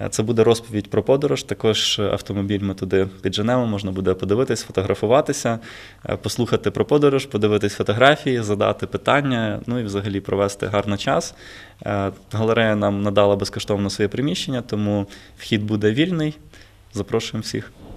Е, це буде розповідь про подорож. Також е, автомобіль ми туди підженемо, можна буде подивитись, фотографуватися, е, послухати про подорож, подивитись фотографії, задати питання, ну і взагалі провести гарний час. Галерея нам надала безкоштовно своє приміщення, тому вхід буде вільний. Запрошуємо всіх.